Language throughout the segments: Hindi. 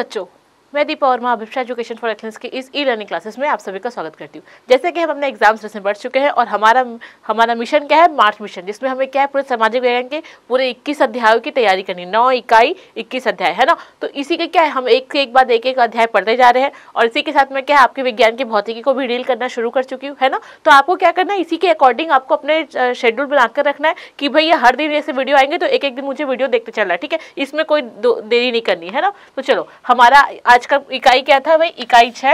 맞죠? मैं दीपा और माँ एजुकेशन फॉर एक्सलेंस की इस ई लर्निंग क्लासेस में आप सभी का स्वागत करती हूँ जैसे कि हम अपने एग्जाम्स से बढ़ चुके हैं और हमारा हमारा मिशन क्या है मार्च मिशन जिसमें हमें क्या है पूरे सामाजिक विज्ञान के पूरे 21 अध्यायों की तैयारी करनी नौ इकाई इक्कीस अध्याय है ना तो इसी के क्या है हम एक से एक बाद एक एक अध्याय पढ़ते जा रहे हैं और इसी के साथ में क्या है आपके विज्ञान की भौतिकी को भी डील करना शुरू कर चुकी हूँ है ना तो आपको क्या करना है इसी के अकॉर्डिंग आपको अपने शेड्यूल बनाकर रखना है कि भैया हर दिन ऐसे वीडियो आएंगे तो एक एक दिन मुझे वीडियो देखते चलना है ठीक है इसमें कोई देरी नहीं करनी है ना तो चलो हमारा आज का इकाई क्या था भाई इकाई छ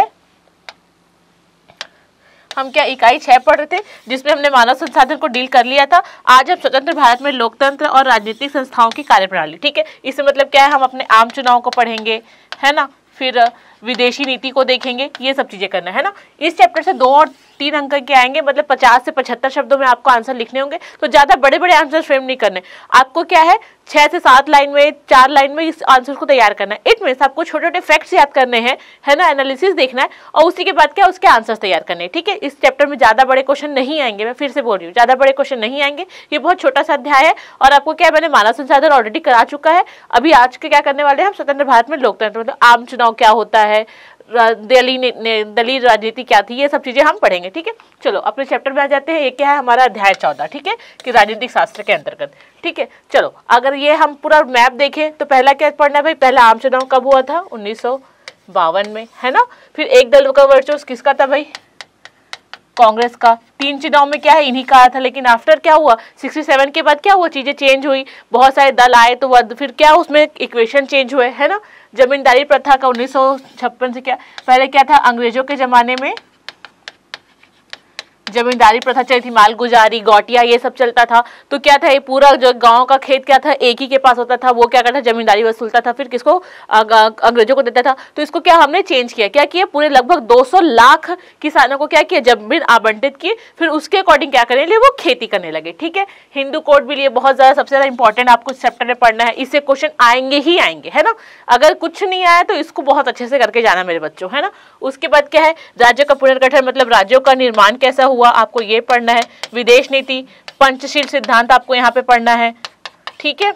हम क्या इकाई छह पढ़ रहे थे जिसमें हमने मानव संसाधन को डील कर लिया था आज हम स्वतंत्र भारत में लोकतंत्र और राजनीतिक संस्थाओं की कार्यप्रणाली ठीक है इससे मतलब क्या है हम अपने आम चुनाव को पढ़ेंगे है ना फिर विदेशी नीति को देखेंगे ये सब चीज़ें करना है ना इस चैप्टर से दो और तीन अंक के आएंगे मतलब पचास से पचहत्तर शब्दों में आपको आंसर लिखने होंगे तो ज़्यादा बड़े बड़े आंसर फ्रेम नहीं करने आपको क्या है छः से सात लाइन में चार लाइन में इस आंसर को तैयार करना है इट आपको छोटे छोटे फैक्ट्स याद करने हैं है ना एनालिसिस देखना है और उसी के बाद क्या उसके आंसर तैयार करने हैं ठीक है इस चैप्टर में ज़्यादा बड़े क्वेश्चन नहीं आएंगे मैं फिर से बोल रही हूँ ज़्यादा बड़े क्वेश्चन नहीं आएंगे ये बहुत छोटा सा अध्याय है और आपको क्या मैंने मानव संसाधन ऑलरेडी करा चुका है अभी आज के क्या करने वाले हैं हम स्वतंत्र भारत में लोकतंत्र मतलब आम चुनाव क्या होता है है ने दलील राजनीति क्या थी ये सब चीज़ें हम पढ़ेंगे ठीक है चलो अपने चैप्टर में आ जाते हैं ये क्या है हमारा अध्याय चौदह ठीक है कि राजनीतिक शास्त्र के अंतर्गत ठीक है चलो अगर ये हम पूरा मैप देखें तो पहला क्या पढ़ना है भाई पहला आम चुनाव कब हुआ था उन्नीस बावन में है ना फिर एक दल का वर्चोस किसका था भाई कांग्रेस का तीन चुनाव में क्या है इन्हीं का था लेकिन आफ्टर क्या हुआ 67 के बाद क्या हुआ चीज़ें चेंज हुई बहुत सारे दल आए तो वह फिर क्या उसमें इक्वेशन चेंज हुए है ना जमींदारी प्रथा का उन्नीस से क्या पहले क्या था अंग्रेजों के ज़माने में जमींदारी प्रथा चली थी मालगुजारी गौटिया ये सब चलता था तो क्या था ये पूरा जो गांव का खेत क्या था एक ही के पास होता था वो क्या करता था जमींदारी वसूलता था फिर किसको अंग्रेजों को देता था तो इसको क्या हमने चेंज किया क्या किया पूरे लगभग 200 लाख किसानों को क्या किया जमीन आवंटित की फिर उसके अकॉर्डिंग क्या करने लिए वो खेती करने लगे ठीक है हिंदू कोड भी लिए बहुत ज्यादा सबसे ज्यादा इंपॉर्टेंट आपको चैप्टर में पढ़ना है इससे क्वेश्चन आएंगे ही आएंगे है ना अगर कुछ नहीं आया तो इसको बहुत अच्छे से करके जाना मेरे बच्चों है ना उसके बाद क्या है राज्यों का पुनर्गठन मतलब राज्यों का निर्माण कैसा हुआ हुआ आपको ये पढ़ना है विदेश नीति पंचशील सिद्धांत आपको यहाँ पे पढ़ना है ठीक है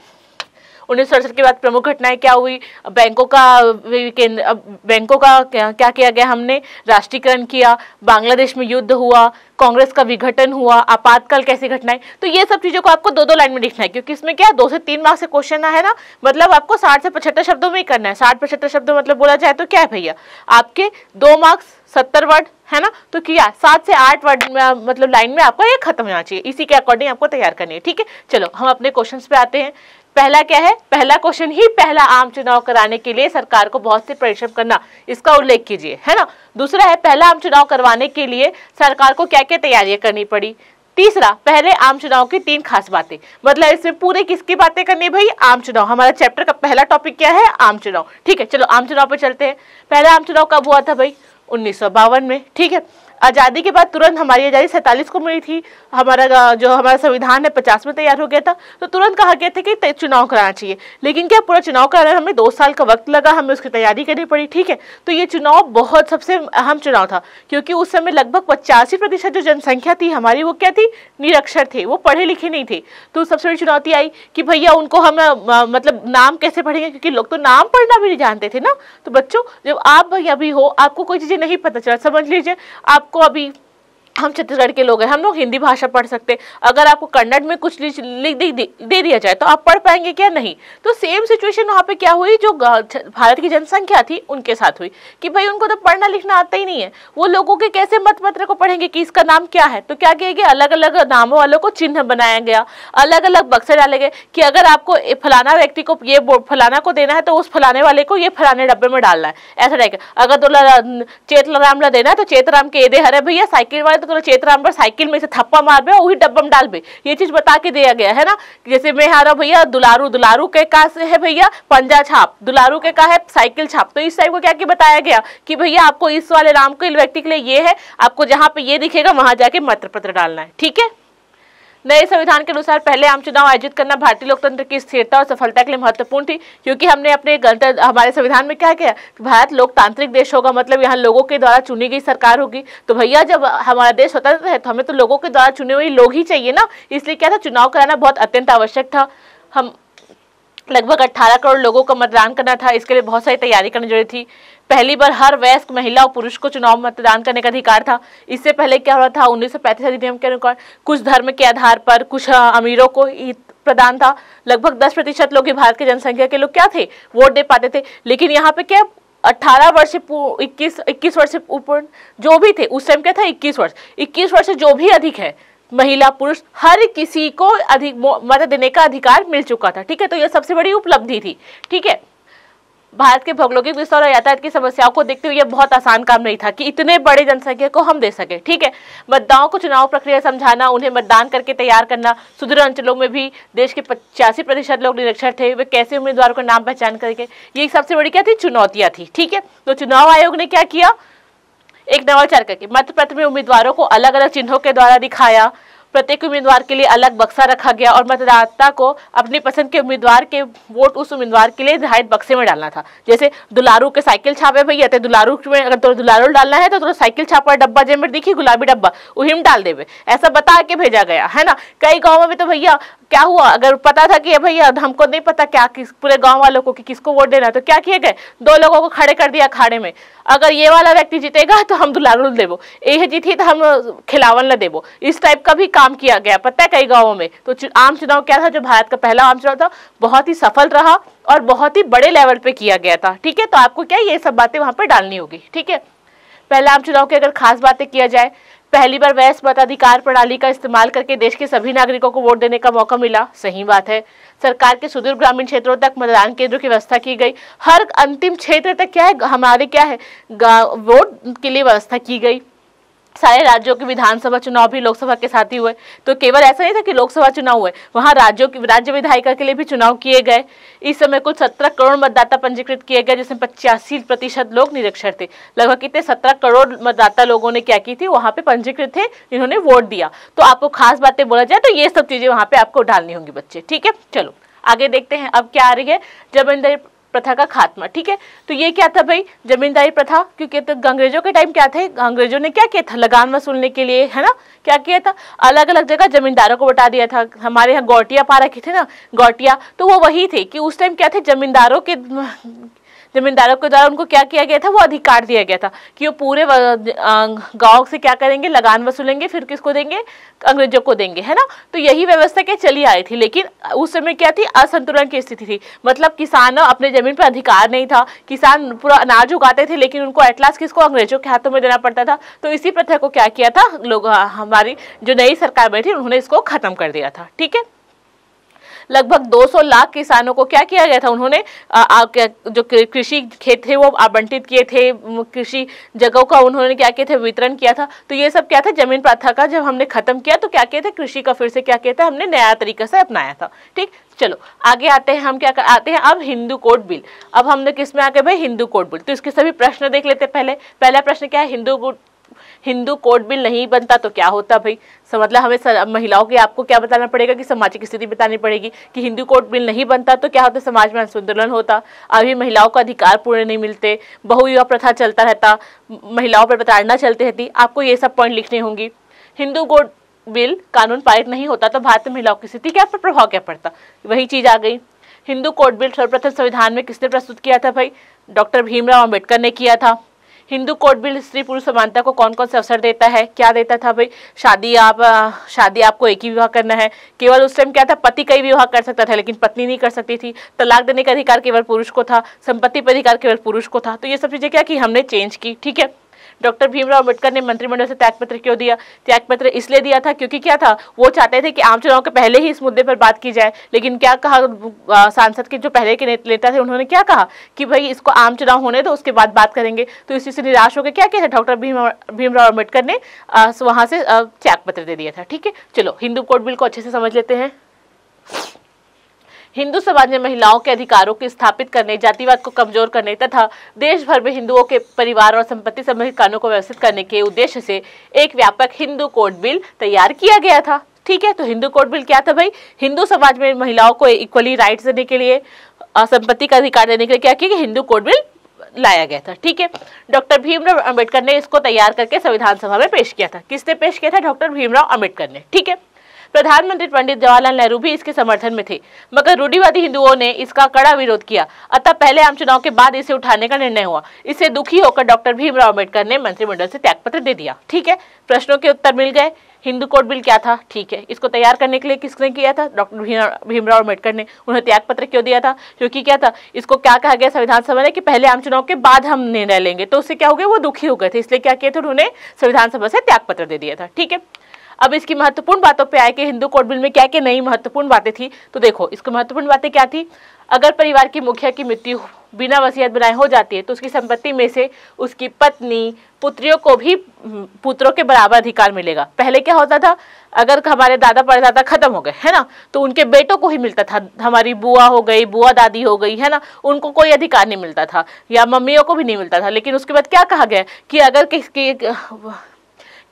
उन्नीस के बाद प्रमुख घटनाएं क्या हुई बैंकों का बैंकों का क्या, क्या किया गया हमने राष्ट्रीयकरण किया बांग्लादेश में युद्ध हुआ कांग्रेस का विघटन हुआ आपातकाल कैसी घटनाएं तो ये सब चीजों को आपको दो दो लाइन में लिखना है क्योंकि इसमें क्या दो से तीन मार्क्स से क्वेश्चन है ना मतलब आपको साठ से पचहत्तर शब्दों में ही करना है साठ पचहत्तर शब्द मतलब बोला जाए तो क्या है भैया आपके दो मार्क्स सत्तर वर्ड है ना तो किया सात से आठ वर्ड में मतलब लाइन में आपको ये खत्म होना चाहिए इसी के अकॉर्डिंग आपको तैयार करनी है ठीक है चलो हम अपने क्वेश्चंस पे आते हैं पहला क्या है पहला क्वेश्चन ही पहला आम चुनाव कराने के लिए सरकार को बहुत से परिश्रम करना इसका उल्लेख कीजिए है ना दूसरा है पहला आम चुनाव करवाने के लिए सरकार को क्या क्या तैयारियां करनी पड़ी तीसरा पहले आम चुनाव की तीन खास बातें मतलब इसमें पूरे किसकी बातें करनी है भाई आम चुनाव हमारा चैप्टर का पहला टॉपिक क्या है आम चुनाव ठीक है चलो आम चुनाव पर चलते हैं पहला आम चुनाव कब हुआ था भाई उन्नीस में ठीक है आज़ादी के बाद तुरंत हमारी आज़ादी सैंतालीस को मिली थी हमारा जो हमारा संविधान है पचास में तैयार हो गया था तो तुरंत कहा गया था कि चुनाव कराना चाहिए लेकिन क्या पूरा चुनाव कराना हमें दो साल का वक्त लगा हमें उसकी तैयारी करनी पड़ी ठीक है तो ये चुनाव बहुत सबसे अहम चुनाव था क्योंकि उस समय लगभग पचासी प्रतिशत जो जनसंख्या थी हमारी वो क्या थी निरक्षर थे वो पढ़े लिखे नहीं थे तो सबसे बड़ी चुनौती आई कि भैया उनको हम मतलब नाम कैसे पढ़ेंगे क्योंकि लोग तो नाम पढ़ना भी नहीं जानते थे ना तो बच्चों जब आप भैया भी हो आपको कोई चीज़ें नहीं पता चला समझ लीजिए आप आपको अभी हम छत्तीसगढ़ के लोग हैं हम लोग हिंदी भाषा पढ़ सकते हैं अगर आपको कन्नड़ में कुछ लिख दे, दे, दे दिया जाए तो आप पढ़ पाएंगे क्या नहीं तो सेम सिचुएशन वहाँ पे क्या हुई जो भारत की जनसंख्या थी उनके साथ हुई कि भाई उनको तो पढ़ना लिखना आता ही नहीं है वो लोगों के कैसे मतपत्र को पढ़ेंगे कि इसका नाम क्या है तो क्या किया गया अलग अलग नामों वालों को चिन्ह बनाया गया अलग अलग बक्से डाले गए कि अगर आपको फलाना व्यक्ति को ये फलाना को देना है तो उस फलाने वाले को ये फलाने डब्बे में डालना है ऐसा रहेगा अगर तो चेतलाराम ला देना है तो चेतराम के दे हरे भैया साइकिल वाले जाएगा तो तुरा चेतराम पर साइकिल में से थप्पा मारबे वही डब्बा में डालबे ये चीज बता के दिया गया है ना जैसे मैं हारा भैया दुलारू दुलारू के का है भैया पंजा छाप दुलारू के कहा है साइकिल छाप तो इस टाइप को क्या बताया गया कि भैया आपको इस वाले राम को व्यक्ति के लिए ये है आपको जहाँ पे ये दिखेगा वहां जाके मत्र पत्र डालना है ठीक है नए संविधान के अनुसार पहले आम चुनाव आयोजित करना भारतीय लोकतंत्र की स्थिरता और सफलता के लिए महत्वपूर्ण थी क्योंकि हमने अपने गणतंत्र हमारे संविधान में क्या किया कि भारत लोकतांत्रिक देश होगा मतलब यहाँ लोगों के द्वारा चुनी गई सरकार होगी तो भैया जब हमारा देश स्वतंत्र है तो हमें तो लोगों के द्वारा चुने हुए लोग ही चाहिए ना इसलिए क्या था चुनाव कराना बहुत अत्यंत आवश्यक था हम लगभग 18 करोड़ लोगों का मतदान करना था इसके लिए बहुत सारी तैयारी करनी जरूरी थी पहली बार हर वयस्क महिला और पुरुष को चुनाव मतदान करने का अधिकार था इससे पहले क्या हो रहा था उन्नीस सौ पैंतीस अधिनियम के अनुसार कुछ धर्म के आधार पर कुछ अमीरों को प्रदान था लगभग दस प्रतिशत लोग भारत के जनसंख्या के लोग क्या थे वोट दे पाते थे लेकिन यहाँ पे क्या अट्ठारह वर्ष इक्कीस इक्कीस वर्ष से ऊपर जो भी थे उस टाइम क्या था इक्कीस वर्ष इक्कीस वर्ष से जो भी अधिक है महिला पुरुष हर किसी को अधिक मत देने का अधिकार मिल चुका था ठीक है तो यह सबसे बड़ी उपलब्धि थी ठीक है भारत के भौगोलिक विस्तार और यातायात की समस्याओं को देखते हुए यह बहुत आसान काम नहीं था कि इतने बड़े जनसंख्या को हम दे सके ठीक है मतदाताओं को चुनाव प्रक्रिया समझाना उन्हें मतदान करके तैयार करना सुदूर अंचलों में भी देश के पचासी प्रतिशत लोग निरक्षर थे वे कैसे उम्मीदवारों का नाम पहचान करके ये सबसे बड़ी क्या थी चुनौतियाँ थी ठीक है तो चुनाव आयोग ने क्या किया एक नवाचार करके मध्य प्रदेश में उम्मीदवारों को अलग अलग चिन्हों के द्वारा दिखाया प्रत्येक उम्मीदवार के लिए अलग बक्सा रखा गया और मतदाता को अपनी पसंद के उम्मीदवार के वोट उस उम्मीदवार के लिए निर्धारित बक्से में डालना था जैसे दुलारू के साइकिल छापे भैया तो दुलारू में अगर तुम्हें दुलारू डालना है तो तुम्हें साइकिल छापा डब्बा जैसे देखिए दिखी गुलाबी डब्बा वही में डाल देवे ऐसा बता के भेजा गया है ना कई गाँव में तो भैया क्या हुआ अगर पता था कि भैया हमको नहीं पता क्या किस पूरे गाँव वालों को कि किसको वोट देना है तो क्या किए गए दो लोगों को खड़े कर दिया अखाड़े में अगर ये वाला व्यक्ति जीतेगा तो हम दुलारू देवो ये जीती तो हम खिलावन ला देवो इस टाइप का भी काम किया गया पता है कई गाँवों में तो आम चुनाव क्या था जो भारत का पहला आम चुनाव था बहुत ही सफल रहा और बहुत ही बड़े लेवल पे किया गया था ठीक है तो आपको क्या ये सब बातें वहां पर डालनी होगी ठीक है पहला आम चुनाव की अगर खास बातें किया जाए पहली बार वयस्क मताधिकार प्रणाली का इस्तेमाल करके देश के सभी नागरिकों को वोट देने का मौका मिला सही बात है सरकार के सुदूर ग्रामीण क्षेत्रों तक मतदान केंद्रों की व्यवस्था की गई हर अंतिम क्षेत्र तक क्या है हमारे क्या है वोट के लिए व्यवस्था की गई सारे राज्यों के विधानसभा चुनाव भी लोकसभा के साथ ही हुए तो केवल ऐसा नहीं था कि लोकसभा चुनाव हुए वहाँ राज्यों की राज्य विधायिका के लिए भी चुनाव किए गए इस समय कुल सत्रह करोड़ मतदाता पंजीकृत किए गए जिसमें पचासी प्रतिशत लोग निरक्षर थे लगभग कितने सत्रह करोड़ मतदाता लोगों ने क्या की थी वहाँ पे पंजीकृत थे इन्होंने वोट दिया तो आपको खास बातें बोला जाए तो ये सब चीज़ें वहाँ पर आपको डालनी होंगी बच्चे ठीक है चलो आगे देखते हैं अब क्या आ रही है जब इंद्र प्रथा का खात्मा ठीक है तो ये क्या था भाई जमींदारी प्रथा क्योंकि तो अंग्रेजों के टाइम क्या थे अंग्रेजों ने क्या किया था लगान वसूलने के लिए है ना क्या किया था अलग अलग जगह जमींदारों को बटा दिया था हमारे यहाँ गौटिया पारा के थे ना गौटिया तो वो वही थे कि उस टाइम क्या थे जमींदारों के जमींदारों के द्वारा उनको क्या किया गया था वो अधिकार दिया गया था कि वो पूरे गाँव से क्या करेंगे लगान वसूलेंगे फिर किसको देंगे अंग्रेजों को देंगे है ना तो यही व्यवस्था क्या चली आई थी लेकिन उस समय क्या थी असंतुलन की स्थिति थी मतलब किसान अपने जमीन पर अधिकार नहीं था किसान पूरा अनाज उगाते थे लेकिन उनको एटलास किसको अंग्रेजों के हाथों में देना पड़ता था तो इसी प्रथा को क्या किया था लोग हमारी जो नई सरकार बैठी उन्होंने इसको खत्म कर दिया था ठीक है लगभग 200 लाख किसानों को क्या किया गया था उन्होंने आ, जो कृषि खेत थे वो आवंटित किए थे कृषि जगहों का उन्होंने क्या किया थे वितरण किया था तो ये सब क्या था जमीन प्रथा का जब हमने खत्म किया तो क्या किए थे कृषि का फिर से क्या किया था हमने नया तरीका से अपनाया था ठीक चलो आगे आते हैं हम क्या कर, आते हैं अब हिंदू कोड बिल अब हमने किस में आके भाई हिंदू कोड बिल तो इसके सभी प्रश्न देख लेते पहले पहला प्रश्न क्या है हिंदू हिंदू कोड बिल नहीं बनता तो क्या होता भाई मतलब हमें सर, महिलाओं के आपको क्या बताना पड़ेगा कि सामाजिक स्थिति बतानी पड़ेगी कि हिंदू कोड बिल नहीं बनता तो क्या होता समाज में आंदोलन होता अभी महिलाओं का अधिकार पूर्ण नहीं मिलते बहुविवाह प्रथा चलता रहता महिलाओं पर प्रताड़ना चलती रहती आपको ये सब पॉइंट लिखने होंगी हिंदू कोड बिल कानून पारित नहीं होता तो भारत में महिलाओं की स्थिति क्या पर प्रभाव क्या पड़ता वही चीज़ आ गई हिंदू कोड बिल सर्वप्रथम संविधान में किसने प्रस्तुत किया था भाई डॉक्टर भीमराव अंबेडकर ने किया था हिंदू कोड बिल स्त्री पुरुष समानता को कौन कौन से अवसर देता है क्या देता था भाई शादी आप शादी आपको एक ही विवाह करना है केवल उस टाइम क्या था पति का ही विवाह कर सकता था लेकिन पत्नी नहीं कर सकती थी तलाक देने का अधिकार केवल पुरुष को था संपत्ति पर अधिकार केवल पुरुष को था तो ये सब चीज़ें क्या कि हमने चेंज की ठीक है डॉक्टर भीमराव अम्बेडकर ने मंत्रिमंडल से त्यागपत्र क्यों दिया त्यागपत्र इसलिए दिया था क्योंकि क्या था वो चाहते थे कि आम चुनाव के पहले ही इस मुद्दे पर बात की जाए लेकिन क्या कहा सांसद के जो पहले के नेता थे उन्होंने क्या कहा कि भाई इसको आम चुनाव होने दो उसके बाद बात करेंगे तो इसी से निराश होकर क्या किया था डॉक्टर भीमराव अम्बेडकर ने वहाँ से त्यागपत्र दे दिया था ठीक है चलो हिंदू कोड बिल को अच्छे से समझ लेते हैं हिंदू समाज में महिलाओं के अधिकारों की स्थापित करने जातिवाद को कमजोर करने तथा देश भर में हिंदुओं के परिवार और संपत्ति संबंधित कानून को व्यवस्थित करने के उद्देश्य से एक व्यापक हिंदू कोड बिल तैयार किया गया था ठीक है तो हिंदू कोड बिल क्या था भाई हिंदू समाज में महिलाओं को इक्वली राइट्स देने के लिए संपत्ति का अधिकार देने के लिए क्या किया हिंदू कोड बिल लाया गया था ठीक है डॉक्टर भीमराव अंबेडकर ने इसको तैयार करके संविधान सभा में पेश किया था किसने पेश किया था डॉक्टर भीमराव अंबेडकर ने ठीक है प्रधानमंत्री पंडित जवाहरलाल नेहरू भी इसके समर्थन में थे मगर रूढ़ीवादी हिंदुओं ने इसका कड़ा विरोध किया अतः पहले आम चुनाव के बाद इसे उठाने का निर्णय हुआ इससे दुखी होकर डॉक्टर भीमराव अम्बेडकर ने मंत्रिमंडल से त्यागपत्र दे दिया ठीक है प्रश्नों के उत्तर मिल गए हिंदू कोड बिल क्या था ठीक है इसको तैयार करने के लिए किसने किया था डॉक्टर भीमराव अम्बेडकर ने उन्हें त्यागपत्र क्यों दिया था क्योंकि क्या था इसको क्या कहा गया संविधान सभा ने कि पहले आम चुनाव के बाद हम निर्णय लेंगे तो उससे क्या हो गया वो दुखी हो गए थे इसलिए क्या किया था उन्होंने संविधान सभा से त्याग पत्र दे दिया था ठीक है अब इसकी महत्वपूर्ण बातों पर आए कि हिंदू कोड बिल में क्या क्या नई महत्वपूर्ण बातें थी तो देखो इसकी महत्वपूर्ण बातें क्या थी अगर परिवार की मुखिया की मृत्यु बिना वसीयत बनाए हो जाती है तो उसकी संपत्ति में से उसकी पत्नी पुत्रियों को भी हम्म, पुत्रों के बराबर अधिकार मिलेगा पहले क्या होता था अगर हमारे दादा परदादा खत्म हो गए है ना तो उनके बेटों को ही मिलता था हमारी बुआ हो गई बुआ दादी हो गई है ना उनको कोई अधिकार नहीं मिलता था या मम्मियों को भी नहीं मिलता था लेकिन उसके बाद क्या कहा गया कि अगर किसकी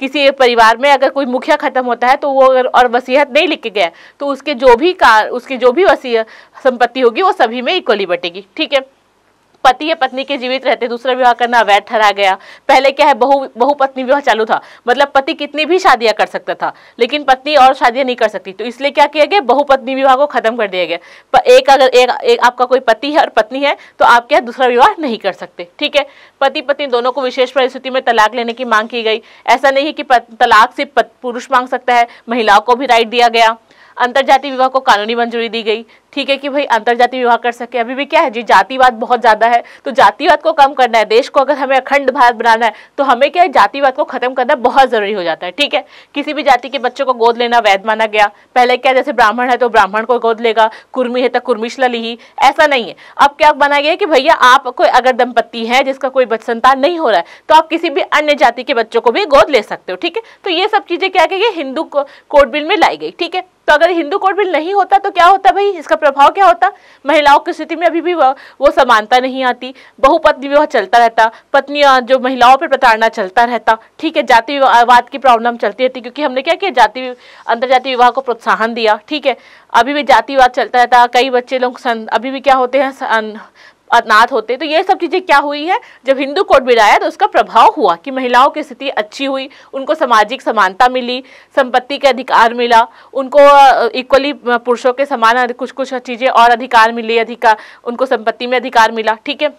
किसी परिवार में अगर कोई मुखिया ख़त्म होता है तो वो अगर और वसीयत नहीं लिख के गया तो उसके जो भी कार उसकी जो भी वसी संपत्ति होगी वो सभी में इक्वली बटेगी ठीक है पति या पत्नी के जीवित रहते दूसरा विवाह करना अवैध ठहरा गया पहले क्या है बहु बहुपत्नी विवाह चालू था मतलब पति कितनी भी शादियां कर सकता था लेकिन पत्नी और शादियां नहीं कर सकती तो इसलिए क्या किया गया बहुपत्नी विवाह को खत्म कर दिया गया एक अगर एक, एक आपका कोई पति है और पत्नी है तो आप क्या दूसरा विवाह नहीं कर सकते ठीक है पति पत्नी दोनों को विशेष परिस्थिति में तलाक लेने की मांग की गई ऐसा नहीं है कि तलाक से पुरुष मांग सकता है महिलाओं को भी राइट दिया गया अंतर्जातीय विवाह को कानूनी मंजूरी दी गई ठीक है कि भाई अंतर्जातीय विवाह कर सके अभी भी क्या है जी जातिवाद बहुत ज़्यादा है तो जातिवाद को कम करना है देश को अगर हमें अखंड भारत बनाना है तो हमें क्या है जातिवाद को खत्म करना बहुत ज़रूरी हो जाता है ठीक है किसी भी जाति के बच्चों को गोद लेना वैध माना गया पहले क्या जैसे ब्राह्मण है तो ब्राह्मण को गोद लेगा कुर्मी है तो कुर्मिशला ली ऐसा नहीं है अब क्या बना गया कि भैया आप कोई अगर दंपत्ति है जिसका कोई संतान नहीं हो रहा है तो आप किसी भी अन्य जाति के बच्चों को भी गोद ले सकते हो ठीक है तो ये सब चीज़ें क्या कही हिंदू कोर्ट बिल में लाई गई ठीक है तो अगर हिंदू कोर्ट बिल नहीं होता तो क्या होता भाई इसका प्रभाव क्या होता महिलाओं की स्थिति में अभी भी वो समानता नहीं आती बहुपत्नी विवाह चलता रहता पत्नियां जो महिलाओं पर प्रताड़ना चलता रहता ठीक है जाति विवाद की प्रॉब्लम चलती रहती क्योंकि हमने क्या किया जाति अंतर जाति विवाह को प्रोत्साहन दिया ठीक है अभी भी जातिवाद चलता रहता कई बच्चे लोग अभी भी क्या होते हैं अनाथ होते तो ये सब चीज़ें क्या हुई है जब हिंदू कोड बिल आया तो उसका प्रभाव हुआ कि महिलाओं की स्थिति अच्छी हुई उनको सामाजिक समानता मिली संपत्ति के अधिकार मिला उनको इक्वली पुरुषों के समान कुछ कुछ चीज़ें और अधिकार मिली अधिकार उनको संपत्ति में अधिकार मिला ठीक है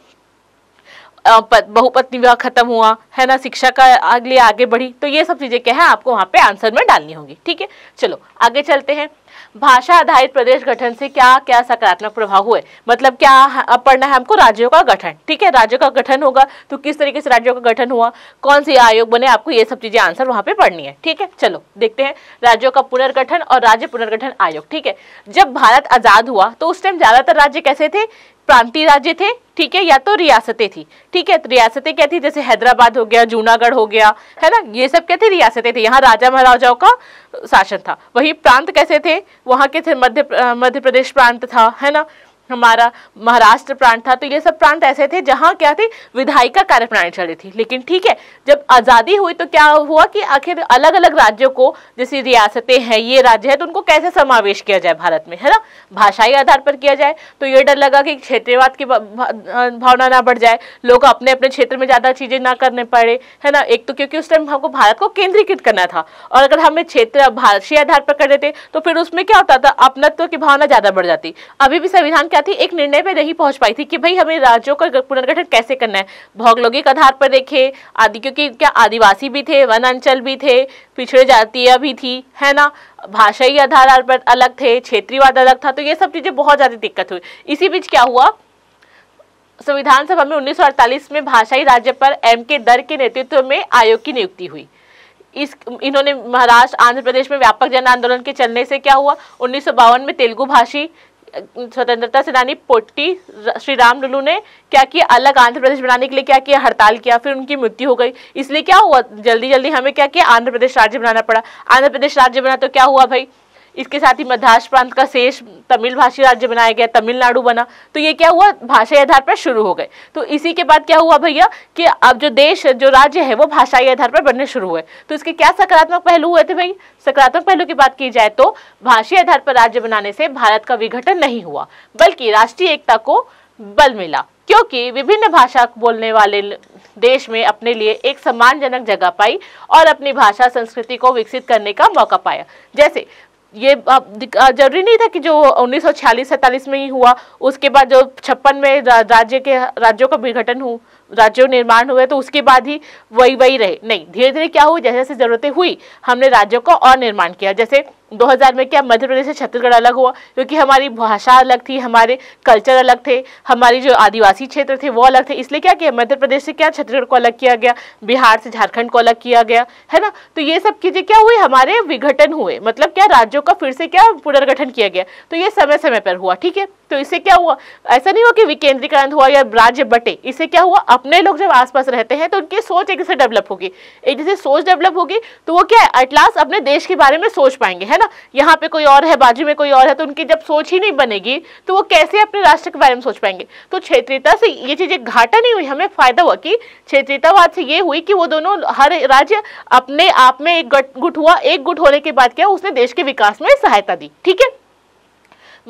बहुपत्नी विवाह खत्म हुआ है ना शिक्षा का अगले आगे बढ़ी तो ये सब चीज़ें क्या है आपको वहाँ पे आंसर में डालनी होगी ठीक है चलो आगे चलते हैं भाषा आधारित प्रदेश गठन से क्या क्या सकारात्मक प्रभाव हुए मतलब क्या अब पढ़ना है हमको राज्यों का गठन ठीक है राज्यों का गठन होगा तो किस तरीके से राज्यों का गठन हुआ कौन से आयोग बने आपको ये सब चीजें आंसर वहां पे पढ़नी है ठीक है चलो देखते हैं राज्यों का पुनर्गठन और राज्य पुनर्गठन आयोग ठीक है जब भारत आजाद हुआ तो उस टाइम ज्यादातर राज्य कैसे थे प्रांतीय राज्य थे ठीक है या तो रियासतें थी ठीक है तो रियासतें क्या थी जैसे हैदराबाद हो गया जूनागढ़ हो गया है ना ये सब क्या थे रियासतें थी यहाँ राजा महाराजाओं का शासन था वही प्रांत कैसे थे वहाँ के थे मध्य मध्य प्रदेश प्रांत था है ना हमारा महाराष्ट्र प्रांत था तो ये सब प्रांत ऐसे थे जहाँ क्या थी विधायिका कार्य प्रणाली चली थी लेकिन ठीक है जब आज़ादी हुई तो क्या हुआ कि आखिर अलग अलग राज्यों को जैसे रियासतें हैं ये राज्य है तो उनको कैसे समावेश किया जाए भारत में है ना भाषाई आधार पर किया जाए तो ये डर लगा कि क्षेत्रवाद की भावना ना बढ़ जाए लोग अपने अपने क्षेत्र में ज़्यादा चीज़ें ना करने पड़े है ना एक तो क्योंकि उस टाइम हमको भारत को केंद्रीकृत करना था और अगर हमें क्षेत्र भाषी आधार पर कर देते तो फिर उसमें क्या होता था अपनत्व की भावना ज़्यादा बढ़ जाती अभी भी संविधान क्या साथ थी एक निर्णय पे नहीं पहुंच पाई थी कि भाई हमें राज्यों का पुनर्गठन कैसे करना है भौगोलिक आधार पर देखे आदि क्योंकि क्या आदिवासी भी थे वन अंचल भी थे पिछड़े जातियाँ भी थी है ना भाषाई आधार पर अलग थे क्षेत्रीयवाद अलग था तो ये सब चीज़ें बहुत ज़्यादा दिक्कत हुई इसी बीच क्या हुआ संविधान सभा में उन्नीस में भाषाई राज्य पर एम के दर के नेतृत्व में आयोग की नियुक्ति हुई इस इन्होंने महाराष्ट्र आंध्र प्रदेश में व्यापक जन आंदोलन के चलने से क्या हुआ उन्नीस में तेलुगु भाषी स्वतंत्रता सेनानी पोट्टी श्री राम लुलू ने क्या किया अलग आंध्र प्रदेश बनाने के लिए क्या किया हड़ताल किया फिर उनकी मृत्यु हो गई इसलिए क्या हुआ जल्दी जल्दी हमें क्या किया आंध्र प्रदेश राज्य बनाना पड़ा आंध्र प्रदेश राज्य बना तो क्या हुआ भाई इसके साथ ही मद्रास प्रांत का शेष तमिल भाषी राज्य बनाया गया तमिलनाडु बना तो ये क्या हुआ भाषाई आधार पर शुरू हो गए तो इसी के बाद क्या हुआ भैया कि अब जो देश जो राज्य है वो भाषाई आधार पर बनने शुरू हुए तो इसके क्या सकारात्मक पहलू हुए थे भाई सकारात्मक पहलू की बात की जाए तो भाषी आधार पर राज्य बनाने से भारत का विघटन नहीं हुआ बल्कि राष्ट्रीय एकता को बल मिला क्योंकि विभिन्न भाषा बोलने वाले देश में अपने लिए एक सम्मानजनक जगह पाई और अपनी भाषा संस्कृति को विकसित करने का मौका पाया जैसे ये जरूरी नहीं था कि जो छियालीस सैतालीस में ही हुआ उसके बाद जो छप्पन में राज्य के राज्यों का विघटन हु राज्यों निर्माण हुए तो उसके बाद ही वही वही रहे नहीं धीरे धीरे क्या हुआ जैसे जैसे ज़रूरतें हुई हमने राज्यों का और निर्माण किया जैसे 2000 में क्या मध्य प्रदेश से छत्तीसगढ़ अलग हुआ क्योंकि हमारी भाषा अलग थी हमारे कल्चर अलग थे हमारी जो आदिवासी क्षेत्र थे वो अलग थे इसलिए क्या किया मध्य प्रदेश से क्या छत्तीसगढ़ को अलग किया गया बिहार से झारखंड को अलग किया गया है ना तो ये सब चीज़ें क्या हुई हमारे विघटन हुए मतलब क्या राज्यों का फिर से क्या पुनर्गठन किया गया तो ये समय समय पर हुआ ठीक है तो इससे क्या हुआ ऐसा नहीं हुआ कि विकेंद्रीकरण हुआ या राज्य बटे इससे क्या हुआ अपने लोग जब आसपास रहते हैं तो उनकी सोच एक जैसे डेवलप होगी एक जैसे सोच डेवलप होगी तो वो क्या है एटलास्ट अपने देश के बारे में सोच पाएंगे है ना यहाँ पे कोई और है बाजू में कोई और है तो उनकी जब सोच ही नहीं बनेगी तो वो कैसे अपने राष्ट्र के बारे में सोच पाएंगे तो क्षेत्रीयता से ये चीज़ एक घाटा नहीं हुई हमें फायदा हुआ कि क्षेत्रीयतावाद से ये हुई कि वो दोनों हर राज्य अपने आप में एक गुट हुआ एक गुट होने के बाद क्या उसने देश के विकास में सहायता दी ठीक है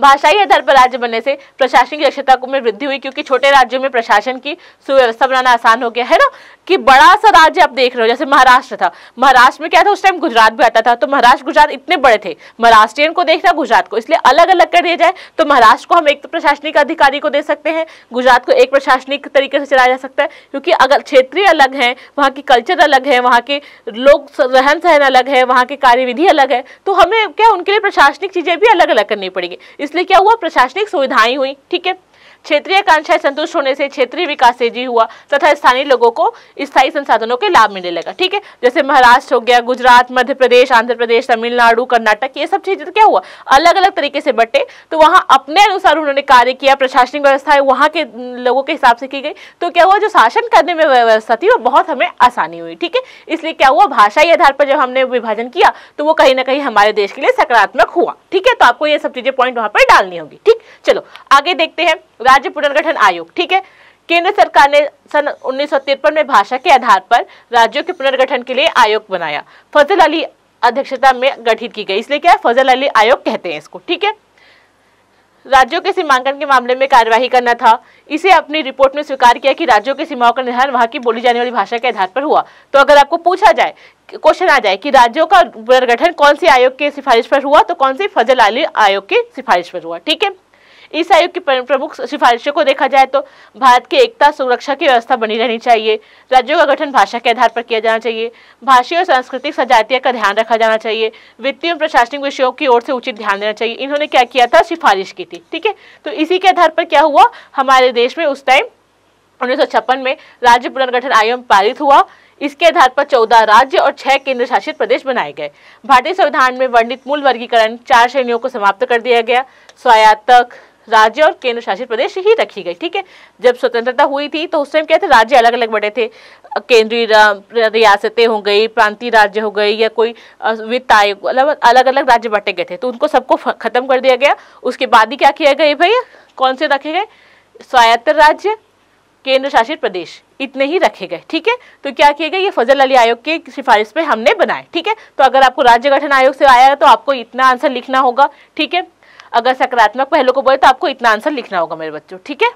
भाषाई आधार पर राज्य बनने से प्रशासनिक दक्षता में वृद्धि हुई क्योंकि छोटे राज्यों में प्रशासन की सुव्यवस्था बनाना आसान हो गया है ना कि बड़ा सा राज्य आप देख रहे हो जैसे महाराष्ट्र था महाराष्ट्र में क्या था उस टाइम गुजरात भी आता था तो महाराष्ट्र गुजरात इतने बड़े थे महाराष्ट्रियन को देखना गुजरात को इसलिए अलग अलग कर दिया जाए तो महाराष्ट्र को हम एक प्रशासनिक अधिकारी को दे सकते हैं गुजरात को एक प्रशासनिक तरीके से चलाया जा सकता है क्योंकि अगर क्षेत्रीय अलग है वहाँ की कल्चर अलग है वहाँ के लोग रहन सहन अलग है वहाँ की कार्यविधि अलग है तो हमें क्या उनके लिए प्रशासनिक चीजें भी अलग अलग करनी पड़ेगी इसलिए क्या हुआ प्रशासनिक सुविधाएं हुई ठीक है क्षेत्रीय आकांक्षाएं संतुष्ट होने से क्षेत्रीय विकास तेजी हुआ तथा स्थानीय लोगों को स्थायी संसाधनों के लाभ मिलने लगा ठीक है जैसे महाराष्ट्र हो गया गुजरात मध्य प्रदेश आंध्र प्रदेश तमिलनाडु कर्नाटक ये सब चीज तो क्या हुआ अलग अलग तरीके से बटे तो वहाँ अपने अनुसार उन्होंने कार्य किया प्रशासनिक व्यवस्था है वहाँ के लोगों के हिसाब से की गई तो क्या हुआ जो शासन करने में व्यवस्था थी वो बहुत हमें आसानी हुई ठीक है इसलिए क्या हुआ भाषाई आधार पर जब हमने विभाजन किया तो वो कहीं ना कहीं हमारे देश के लिए सकारात्मक हुआ ठीक है तो आपको ये सब चीजें पॉइंट वहां पर डालनी होगी ठीक चलो आगे देखते हैं राज्य पुनर्गठन आयोग ठीक है केंद्र सरकार ने सन उन्नीस में भाषा के आधार पर राज्यों के पुनर्गठन के लिए आयोग बनाया फजल अली अध्यक्षता में गठित की गई इसलिए क्या है फजल अली आयोग कहते हैं इसको ठीक है राज्यों के सीमांकन के मामले में कार्यवाही करना था इसे अपनी रिपोर्ट में स्वीकार किया कि राज्यों के सीमाओं का निर्धारण वहां की बोली जाने वाली भाषा के आधार पर हुआ तो अगर आपको पूछा जाए क्वेश्चन आ जाए कि राज्यों का पुनर्गठन कौन से आयोग की सिफारिश पर हुआ तो कौन सी फजल अली आयोग की सिफारिश पर हुआ ठीक है इस आयोग की प्रमुख सिफारिशों को देखा जाए तो भारत की एकता सुरक्षा की व्यवस्था बनी रहनी चाहिए राज्यों का गठन भाषा के आधार पर किया जाना चाहिए भाषी और सांस्कृतिक सजातीय का ध्यान रखा जाना चाहिए वित्तीय और प्रशासनिक विषयों की ओर से उचित ध्यान देना चाहिए इन्होंने क्या किया था सिफारिश की थी ठीक है तो इसी के आधार पर क्या हुआ हमारे देश में उस टाइम उन्नीस में राज्य पुनर्गठन आयोग पारित हुआ इसके आधार पर चौदह राज्य और छह केंद्र शासित प्रदेश बनाए गए भारतीय संविधान में वर्णित मूल वर्गीकरण चार श्रेणियों को समाप्त कर दिया गया स्वायत्त राज्य और केंद्र शासित प्रदेश ही रखी गई ठीक है जब स्वतंत्रता हुई थी तो उस टाइम क्या थे राज्य अलग अलग बटे थे केंद्रीय रियासतें हो गई प्रांतीय राज्य हो गई या कोई वित्त आयोग मतलब अलग अलग राज्य बटे गए थे तो उनको सबको खत्म कर दिया गया उसके बाद ही क्या किया गया भैया कौन से रखे गए स्वायत्त राज्य केंद्र शासित प्रदेश इतने ही रखे गए ठीक है तो क्या किए गए ये फजल अली आयोग की सिफारिश पे हमने बनाए ठीक है तो अगर आपको राज्य गठन आयोग से आया है तो आपको इतना आंसर लिखना होगा ठीक है अगर सकारात्मक पहलू को बोले तो आपको इतना आंसर लिखना होगा मेरे बच्चों ठीक है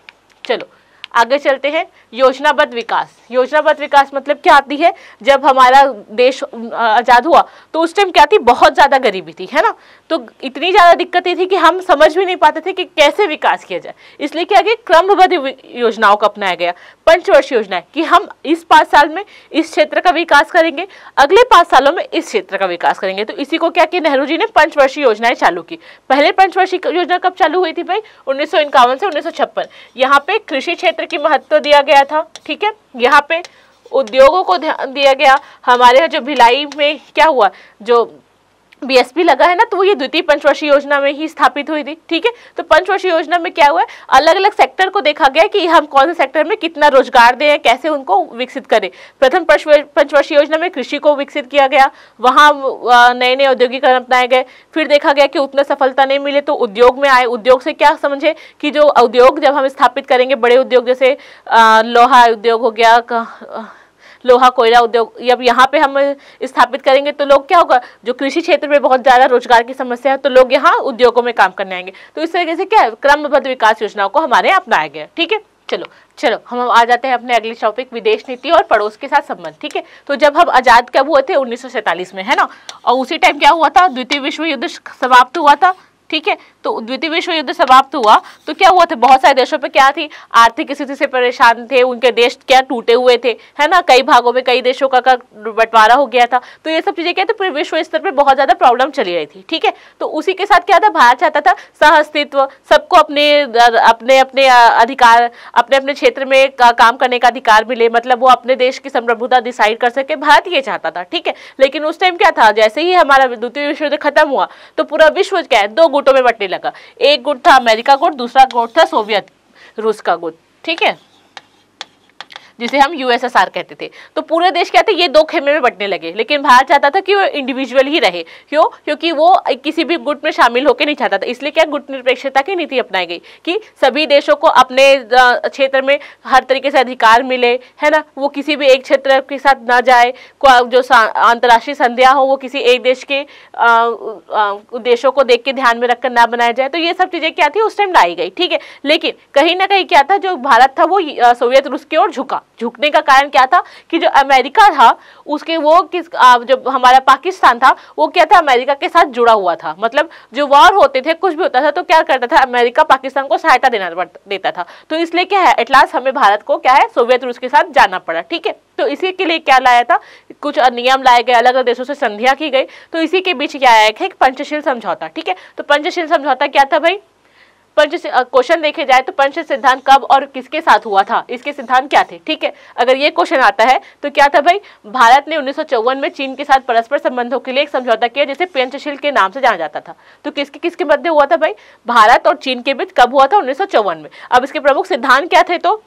चलो आगे चलते हैं योजनाबद्ध विकास योजनाबद्ध विकास मतलब क्या आती है जब हमारा देश आज़ाद हुआ तो उस टाइम क्या थी बहुत ज़्यादा गरीबी थी है ना तो इतनी ज़्यादा दिक्कतें थी कि हम समझ भी नहीं पाते थे कि कैसे विकास किया जाए इसलिए क्या कि क्रमबद्ध योजनाओं को अपनाया गया पंचवर्ष योजना है कि हम इस पांच साल में इस क्षेत्र का विकास करेंगे अगले पांच सालों में इस क्षेत्र का विकास करेंगे तो इसी को क्या किया नेहरू जी ने पंचवर्षीय योजनाएं चालू की पहले पंचवर्षीय योजना कब चालू हुई थी भाई उन्नीस से उन्नीस सौ यहाँ पे कृषि क्षेत्र क्षेत्र की महत्व दिया गया था ठीक है यहाँ पे उद्योगों को ध्यान दिया गया हमारे जो भिलाई में क्या हुआ जो बीएसपी लगा है ना तो वो ये द्वितीय पंचवर्षीय योजना में ही स्थापित हुई थी ठीक है तो पंचवर्षीय योजना में क्या हुआ है अलग अलग सेक्टर को देखा गया कि हम कौन से सेक्टर में कितना रोजगार दें कैसे उनको विकसित करें प्रथम पंचवर्षीय योजना में कृषि को विकसित किया गया वहाँ नए नए औद्योगिकरण अपनाए गए फिर देखा गया कि उतना सफलता नहीं मिले तो उद्योग में आए उद्योग से क्या समझे कि जो उद्योग जब हम स्थापित करेंगे बड़े उद्योग जैसे लोहा उद्योग हो गया लोहा कोयला उद्योग जब यहाँ पे हम स्थापित करेंगे तो लोग क्या होगा जो कृषि क्षेत्र में बहुत ज़्यादा रोजगार की समस्या है तो लोग यहाँ उद्योगों में काम करने आएंगे तो इस तरीके से क्या है क्रमबद्ध विकास योजनाओं को हमारे यहाँ अपनाया गया ठीक है चलो चलो हम आ जाते हैं अपने अगले टॉपिक विदेश नीति और पड़ोस के साथ संबंध ठीक है तो जब हम आजाद कब हुए थे उन्नीस में है ना और उसी टाइम क्या हुआ था द्वितीय विश्व युद्ध समाप्त हुआ था ठीक है तो द्वितीय विश्व युद्ध समाप्त हुआ तो क्या हुआ था बहुत सारे देशों पर क्या थी आर्थिक स्थिति से परेशान थे उनके देश क्या टूटे हुए थे है ना कई भागों में कई देशों का, बंटवारा हो गया था तो ये सब चीजें क्या थी पूरे विश्व स्तर पर बहुत ज्यादा प्रॉब्लम चली रही थी ठीक है तो उसी के साथ क्या था भारत चाहता था सहअस्तित्व सबको अपने अपने अपने अधिकार अपने अपने क्षेत्र में काम करने का अधिकार मिले मतलब वो अपने देश की संप्रभुता डिसाइड कर सके भारत ये चाहता था ठीक है लेकिन उस टाइम क्या था जैसे ही हमारा द्वितीय विश्व युद्ध खत्म हुआ तो पूरा विश्व क्या है दो गुटों में बटने लगा एक गुट था अमेरिका गुट दूसरा गुट था सोवियत रूस का गुट ठीक है जिसे हम यूएसएसआर कहते थे तो पूरे देश क्या थे ये दो खेमे में बटने लगे लेकिन भारत चाहता था कि वो इंडिविजुअल ही रहे क्यों क्योंकि वो किसी भी गुट में शामिल होकर नहीं चाहता था इसलिए क्या गुट निरपेक्षता की नीति अपनाई गई कि सभी देशों को अपने क्षेत्र में हर तरीके से अधिकार मिले है ना वो किसी भी एक क्षेत्र के साथ ना जाए जो अंतर्राष्ट्रीय संध्या हो वो किसी एक देश के देशों को देख के ध्यान में रखकर ना बनाया जाए तो ये सब चीज़ें क्या थी उस टाइम लाई गई ठीक है लेकिन कहीं ना कहीं क्या था जो भारत था वो सोवियत रूस की ओर झुका झुकने का कारण क्या था कि जो अमेरिका था उसके वो किस जो हमारा पाकिस्तान था वो क्या था अमेरिका के साथ जुड़ा हुआ था मतलब जो वॉर होते थे कुछ भी होता था तो क्या करता था अमेरिका पाकिस्तान को सहायता देना देता था तो इसलिए क्या है एटलास हमें भारत को क्या है सोवियत रूस के साथ जाना पड़ा ठीक है तो इसी के लिए क्या लाया था कुछ नियम लाए गए अलग अलग देशों से संधिया की गई तो इसी के बीच क्या आया था पंचशील समझौता ठीक है तो पंचशील समझौता क्या था भाई पंच क्वेश्चन देखे जाए तो पंच सिद्धांत कब और किसके साथ हुआ था इसके सिद्धांत क्या थे ठीक है अगर ये क्वेश्चन आता है तो क्या था भाई भारत ने उन्नीस में चीन के साथ परस्पर संबंधों के लिए एक समझौता किया जिसे पंचशील के नाम से जाना जाता था तो किसके किसके मध्य हुआ था भाई भारत और चीन के बीच कब हुआ था उन्नीस में अब इसके प्रमुख सिद्धांत क्या थे तो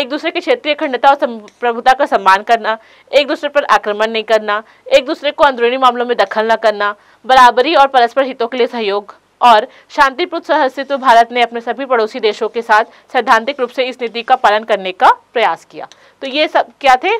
एक दूसरे के क्षेत्रीय अखंडता और प्रभुता का सम्मान करना एक दूसरे पर आक्रमण नहीं करना एक दूसरे को अंदरूनी मामलों में दखल न करना बराबरी और परस्पर हितों के लिए सहयोग और शांतिपूर्ण सहज से तो भारत ने अपने सभी पड़ोसी देशों के साथ सैद्धांतिक रूप से इस नीति का पालन करने का प्रयास किया तो ये सब क्या थे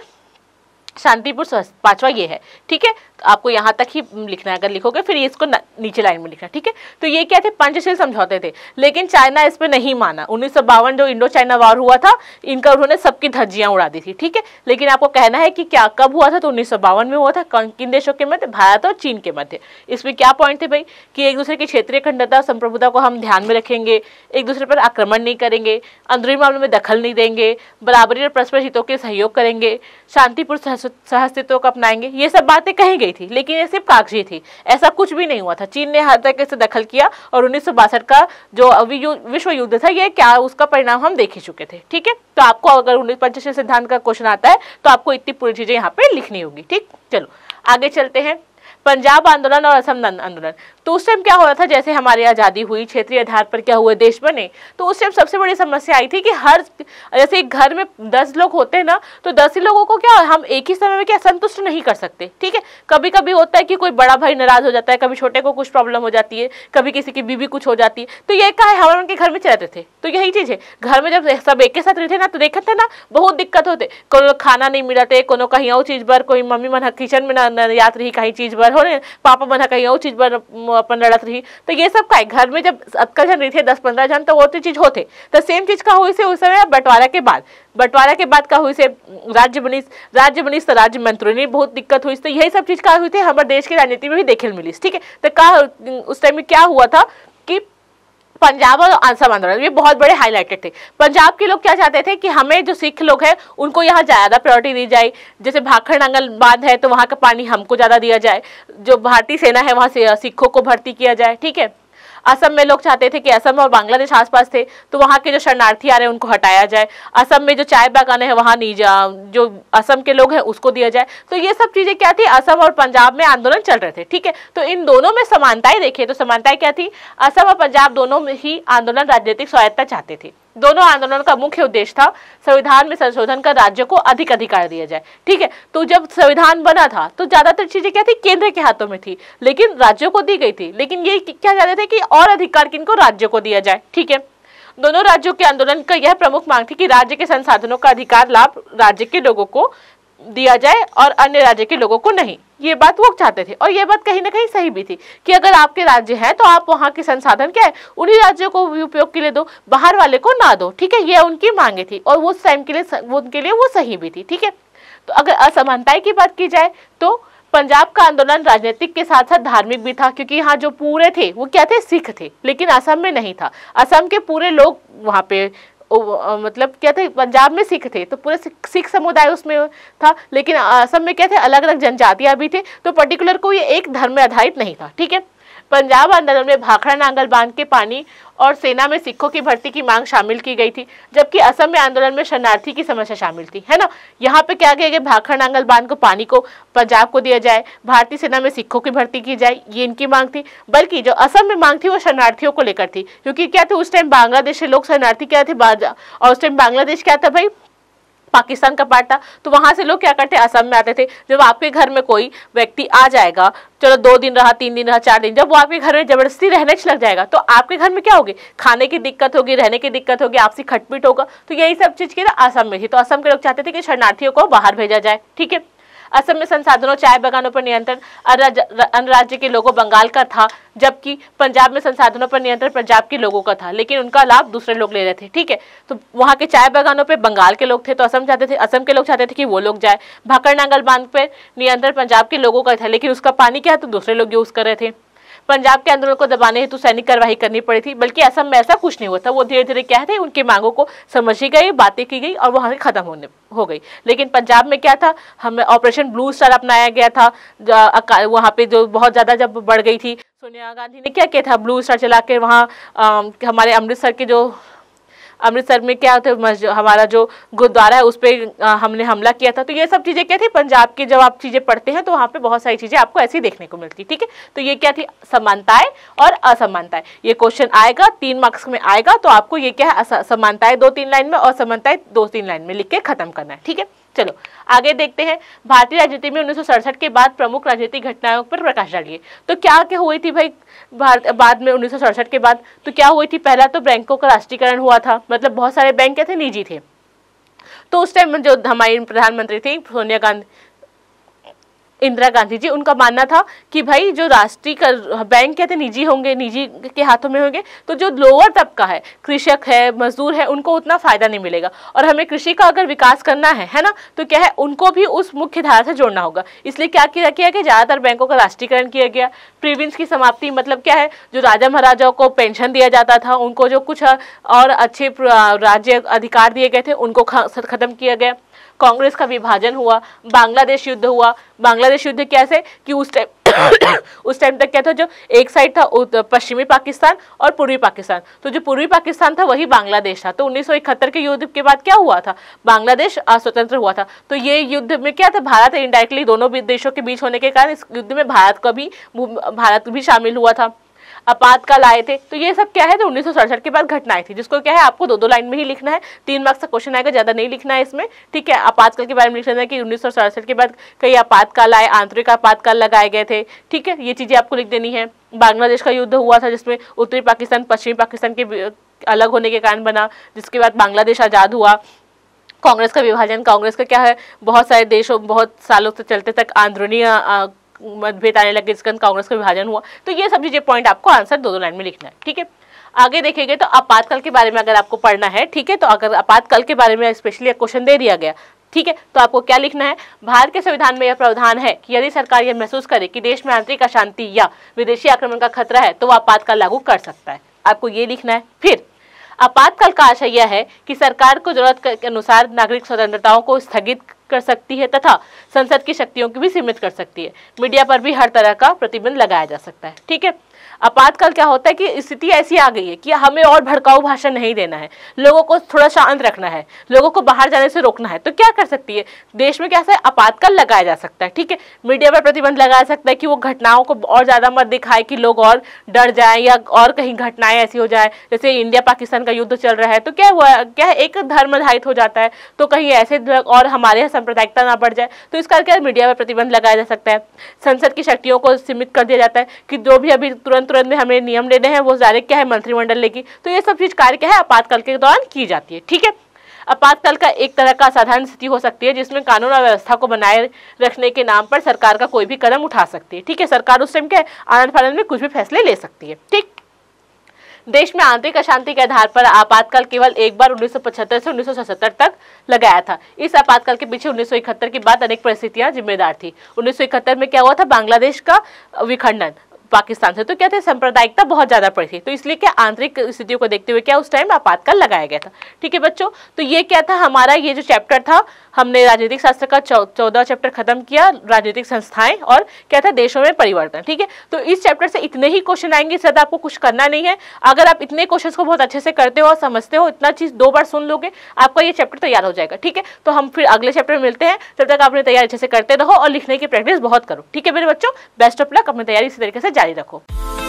शांतिपुर पांचवा ये है ठीक है तो आपको यहाँ तक ही लिखना है अगर लिखोगे फिर ये इसको नीचे लाइन में लिखना ठीक है तो ये क्या थे पंचशील समझौते थे लेकिन चाइना इस पर नहीं माना उन्नीस जो इंडो चाइना वॉर हुआ था इनका उन्होंने सबकी धज्जियाँ उड़ा दी थी ठीक है लेकिन आपको कहना है कि क्या कब हुआ था तो उन्नीस में हुआ था किन देशों के मध्य भारत और चीन के मध्य इसमें क्या पॉइंट थे भाई कि एक दूसरे की क्षेत्रीय अखंडता संप्रभुता को हम ध्यान में रखेंगे एक दूसरे पर आक्रमण नहीं करेंगे अंदरूनी मामलों में दखल नहीं देंगे बराबरी और परस्पर हितों के सहयोग करेंगे शांतिपूर्ण सहअस्तित्व को अपनाएंगे ये सब बातें कही गई थी लेकिन ये सिर्फ कागजी थी ऐसा कुछ भी नहीं हुआ था चीन ने हर तरीके से दखल किया और उन्नीस का जो अभी विश्व युद्ध था ये क्या उसका परिणाम हम देख ही चुके थे ठीक है तो आपको अगर उन्नीस पंचशील सिद्धांत का क्वेश्चन आता है तो आपको इतनी पूरी चीजें यहाँ पे लिखनी होगी ठीक चलो आगे चलते हैं पंजाब आंदोलन और असम आंदोलन तो उस टाइम क्या हो रहा था जैसे हमारी आज़ादी हुई क्षेत्रीय आधार पर क्या हुआ देश बने तो उस टाइम सबसे बड़ी समस्या आई थी कि हर जैसे एक घर में दस लोग होते हैं ना तो दस ही लोगों को क्या हम एक ही समय में क्या संतुष्ट नहीं कर सकते ठीक है कभी कभी होता है कि कोई बड़ा भाई नाराज हो जाता है कभी छोटे को कुछ प्रॉब्लम हो जाती है कभी किसी की बीवी कुछ हो जाती है तो ये कहा है हम उनके घर में चलते थे तो यही चीज़ है घर में जब सब एक के साथ रहते ना तो देखे थे ना बहुत दिक्कत होते खाना नहीं मिलाते कोनो कहीं और चीज़ पर कोई मम्मी मन किचन में ना याद रही कहीं चीज़ पर हो पापा मन कहीं और चीज़ पर अपन लड़क रही तो ये सब का घर में जब अक्कल जन रही थे दस पंद्रह जन तो वो तो चीज होते तो सेम चीज का हुई से उस समय बंटवारा के बाद बंटवारा के बाद का हुई से राज्य बनी राज्य बनी तो राज्य मंत्री मंत्रियों बहुत दिक्कत हुई तो यही सब चीज का हुई थी हमारे देश की राजनीति में भी देखे मिली ठीक है तो कहा उस टाइम में क्या हुआ था कि पंजाब और आंसर आंदोलन ये बहुत बड़े हाईलाइटेड थे पंजाब के लोग क्या चाहते थे कि हमें जो सिख लोग हैं उनको यहाँ ज़्यादा प्रायोरिटी दी जाए जैसे भाखड़ नंगल बांध है तो वहाँ का पानी हमको ज़्यादा दिया जाए जो भारतीय सेना है वहाँ से सिखों को भर्ती किया जाए ठीक है असम में लोग चाहते थे कि असम और बांग्लादेश आसपास थे तो वहाँ के जो शरणार्थी आ रहे हैं उनको हटाया जाए असम में जो चाय बागाने हैं वहाँ नहीं जा जो असम के लोग हैं उसको दिया जाए तो ये सब चीज़ें क्या थी असम और पंजाब में आंदोलन चल रहे थे ठीक है तो इन दोनों में समानताएं देखिए तो समानताएं क्या थी असम और पंजाब दोनों ही आंदोलन राजनीतिक स्वायत्ता चाहते थे दोनों आंदोलन का मुख्य उद्देश्य था संविधान में संशोधन कर राज्य को अधिक अधिकार दिया जाए ठीक है तो जब संविधान बना था तो ज्यादातर चीजें क्या थी केंद्र के हाथों में थी लेकिन राज्यों को दी गई थी लेकिन ये क्या चाहते थे कि और अधिकार किनको राज्य को दिया जाए ठीक है दोनों राज्यों के आंदोलन का यह प्रमुख मांग थी कि राज्य के संसाधनों का अधिकार लाभ राज्य के लोगों को दिया जाए और अन्य राज्य के लोगों को नहीं ये बात वो चाहते थे और ये बात कहीं ना कहीं सही भी थी कि अगर आपके राज्य है तो आप वहाँ के संसाधन क्या है उन्हीं राज्यों को उपयोग के लिए दो बाहर वाले को ना दो ठीक है ये उनकी मांगे थी और उस टाइम के लिए उनके लिए वो सही भी थी ठीक है तो अगर असमानताएं की बात की जाए तो पंजाब का आंदोलन राजनीतिक के साथ साथ धार्मिक भी था क्योंकि यहाँ जो पूरे थे वो क्या थे सिख थे लेकिन असम में नहीं था असम के पूरे लोग वहाँ पे मतलब क्या थे पंजाब में सिख थे तो पूरे सिख समुदाय उसमें था लेकिन असम में क्या थे अलग अलग जनजातियाँ भी थी तो पर्टिकुलर कोई एक धर्म में आधारित नहीं था ठीक है पंजाब आंदोलन में भाखड़ा नांगल बांध के पानी और सेना में सिखों की भर्ती की मांग शामिल की गई थी जबकि असम में आंदोलन में शरणार्थी की समस्या शामिल थी है ना यहाँ पे क्या किया भाखड़ नांगल बांध को पानी को पंजाब को दिया जाए भारतीय सेना में सिखों की भर्ती की जाए ये इनकी मांग थी बल्कि जो असम में मांग थी वो शरणार्थियों को लेकर थी क्योंकि क्या थे उस टाइम बांग्लादेश के लोग शरणार्थी क्या थे और उस टाइम बांग्लादेश क्या था भाई पाकिस्तान का पार्ट था तो वहाँ से लोग क्या करते असम में आते थे जब आपके घर में कोई व्यक्ति आ जाएगा चलो दो दिन रहा तीन दिन रहा चार दिन जब वो आपके घर में जबरदस्ती रहने लग जाएगा तो आपके घर में क्या होगी खाने की दिक्कत होगी रहने की दिक्कत होगी आपसी खटपीट होगा तो यही सब चीज़ के ना असम में थी तो असम के लोग चाहते थे कि शरणार्थियों को बाहर भेजा जाए ठीक है असम में संसाधनों चाय बगानों पर नियंत्रण अन्य राज्य के लोगों बंगाल का था जबकि पंजाब में संसाधनों पर नियंत्रण पंजाब के लोगों का था लेकिन उनका लाभ दूसरे लोग ले रहे थे ठीक है तो वहाँ के चाय बागानों पर बंगाल के लोग थे तो असम चाहते थे असम के लोग चाहते थे कि वो लोग जाए भाकर नांगल बांध पर नियंत्रण पंजाब के लोगों का था लेकिन उसका पानी क्या तो दूसरे लोग यूज़ कर रहे थे पंजाब के आंदोलन को दबाने हेतु सैनिक कार्रवाई करनी पड़ी थी बल्कि असम में ऐसा कुछ नहीं हुआ था वो धीरे धीरे क्या थे उनकी मांगों को समझी गई बातें की गई और वहाँ खत्म होने हो गई लेकिन पंजाब में क्या था हमें ऑपरेशन ब्लू स्टार अपनाया गया था वहाँ पे जो बहुत ज़्यादा जब बढ़ गई थी सोनिया गांधी ने क्या किया था ब्लू स्टार चला के वहाँ हमारे अमृतसर के जो अमृतसर में क्या होता हमारा जो गुरुद्वारा है उस पर हमने हमला किया था तो ये सब चीज़ें क्या थी पंजाब की जब आप चीज़ें पढ़ते हैं तो वहाँ पर बहुत सारी चीज़ें आपको ऐसी देखने को मिलती ठीक है तो ये क्या थी समानताएँ और असमानताएँ ये क्वेश्चन आएगा तीन मार्क्स में आएगा तो आपको ये क्या है समानताएं दो तीन लाइन में और असमानताएँ दो तीन लाइन में लिख के खत्म करना है ठीक है चलो आगे देखते हैं भारतीय राजनीति में उन्नीस के बाद प्रमुख राजनीतिक घटनाओं पर प्रकाश डालिए तो क्या क्या हुई थी भाई भारत बाद में उन्नीस के बाद तो क्या हुई थी पहला तो बैंकों का राष्ट्रीयकरण हुआ था मतलब बहुत सारे बैंक क्या थे निजी थे तो उस टाइम जो हमारी प्रधानमंत्री थी सोनिया गांधी इंदिरा गांधी जी उनका मानना था कि भाई जो राष्ट्रीय बैंक कहते निजी होंगे निजी के हाथों में होंगे तो जो लोअर तबका है कृषक है मजदूर है उनको उतना फायदा नहीं मिलेगा और हमें कृषि का अगर विकास करना है है ना तो क्या है उनको भी उस मुख्य धारा से जोड़ना होगा इसलिए क्या किया गया कि ज्यादातर बैंकों का राष्ट्रीयकरण किया गया प्रिविंस की समाप्ति मतलब क्या है जो राजा महाराजाओं को पेंशन दिया जाता था उनको जो कुछ और अच्छे राज्य अधिकार दिए गए थे उनको खत्म किया गया कांग्रेस का विभाजन हुआ बांग्लादेश युद्ध हुआ बांग्लादेश युद्ध कैसे कि उस टाइम उस टाइम तक क्या था जो एक साइड था पश्चिमी पाकिस्तान और पूर्वी पाकिस्तान तो जो पूर्वी पाकिस्तान था वही बांग्लादेश था तो उन्नीस के युद्ध के बाद क्या हुआ था बांग्लादेश स्वतंत्र हुआ था तो ये युद्ध में क्या था भारत इंडायरेक्टली दोनों देशों के बीच होने के कारण इस युद्ध में भारत का भी भारत भी शामिल हुआ था आपातकाल आए थे तो ये सब क्या है तो उन्नीस के बाद घटनाएं थी जिसको क्या है आपको दो दो लाइन में ही लिखना है तीन मार्क्स का क्वेश्चन आएगा ज्यादा नहीं लिखना है इसमें ठीक है आपातकाल के बारे में लिखना है कि उन्नीस के बाद कई आपातकाल आए आंतरिक आपातकाल लगाए गए थे ठीक है ये चीजें आपको लिख देनी है बांग्लादेश का युद्ध हुआ था जिसमें उत्तरी पाकिस्तान पश्चिमी पाकिस्तान के अलग होने के कारण बना जिसके बाद बांग्लादेश आज़ाद हुआ कांग्रेस का विभाजन कांग्रेस का क्या है बहुत सारे देशों बहुत सालों से चलते तक आंदरूनी मतभेद आने लगे जिसके कांग्रेस का विभाजन हुआ तो ये सब चीजें पॉइंट आपको आंसर दो दो लाइन में लिखना है ठीक है आगे देखेंगे तो आपातकाल के बारे में अगर आपको पढ़ना है ठीक है तो अगर आपातकाल के बारे में स्पेशली क्वेश्चन दे दिया गया ठीक है तो आपको क्या लिखना है भारत के संविधान में यह प्रावधान है कि यदि सरकार यह महसूस करे कि देश में आंतरिक अशांति या विदेशी आक्रमण का खतरा है तो वह आपातकाल लागू कर सकता है आपको ये लिखना है फिर आपातकाल का आशय यह है कि सरकार को जरूरत के अनुसार नागरिक स्वतंत्रताओं को स्थगित कर सकती है तथा संसद की शक्तियों की भी सीमित कर सकती है मीडिया पर भी हर तरह का प्रतिबंध लगाया जा सकता है ठीक है आपातकाल क्या होता है कि स्थिति ऐसी आ गई है कि हमें और भड़काऊ भाषण नहीं देना है लोगों को थोड़ा शांत रखना है लोगों को बाहर जाने से रोकना है तो क्या कर सकती है देश में क्या है आपातकाल लगाया जा सकता है ठीक है मीडिया पर प्रतिबंध लगाया सकता है कि वो घटनाओं को और ज़्यादा मत दिखाए कि लोग और डर जाए या और कहीं घटनाएं ऐसी हो जाए जैसे इंडिया पाकिस्तान का युद्ध चल रहा है तो क्या हुआ क्या एक धर्मधारित हो जाता है तो कहीं ऐसे और हमारे यहाँ सांप्रदायिकता ना बढ़ जाए तो इस करके मीडिया पर प्रतिबंध लगाया जा सकता है संसद की शक्तियों को सीमित कर दिया जाता है कि जो भी अभी तुरंत तुरंत में हमें नियम लेने हैं वो डायरेक्ट क्या है मंत्रिमंडल ने की तो ये सब चीज़ कार्य क्या है आपातकाल के दौरान की जाती है ठीक है आपातकाल का एक तरह का साधारण स्थिति हो सकती है जिसमें कानून और व्यवस्था को बनाए रखने के नाम पर सरकार का कोई भी कदम उठा सकती है ठीक है सरकार उस टाइम के आनंद फानंद में कुछ भी फैसले ले सकती है ठीक देश में आंतरिक अशांति के आधार पर आपातकाल केवल एक बार 1975 से 1977 तक लगाया था इस आपातकाल के पीछे 1971 के बाद अनेक परिस्थितियां जिम्मेदार थी 1971 में क्या हुआ था बांग्लादेश का विखंडन पाकिस्तान से तो क्या थे सांप्रदायिकता बहुत ज़्यादा पड़ी थी तो इसलिए क्या आंतरिक स्थितियों को देखते हुए क्या उस टाइम आपातकाल लगाया गया था ठीक है बच्चों तो ये क्या था हमारा ये जो चैप्टर था हमने राजनीतिक शास्त्र का चौदह चैप्टर खत्म किया राजनीतिक संस्थाएं और क्या था देशों में परिवर्तन ठीक है तो इस चैप्टर से इतने ही क्वेश्चन आएंगे इससे आपको कुछ करना नहीं है अगर आप इतने क्वेश्चन को बहुत अच्छे से करते हो और समझते हो इतना चीज़ दो बार सुन लोगे आपका ये चैप्टर तैयार हो जाएगा ठीक है तो हम फिर अगले चैप्टर में मिलते हैं तब तक आपने तैयारी अच्छे से करते रहो और लिखने की प्रैक्टिस बहुत करो ठीक है मेरे बच्चों बेस्ट ऑफ लक अपनी तैयारी इसी तरीके से जारी रखो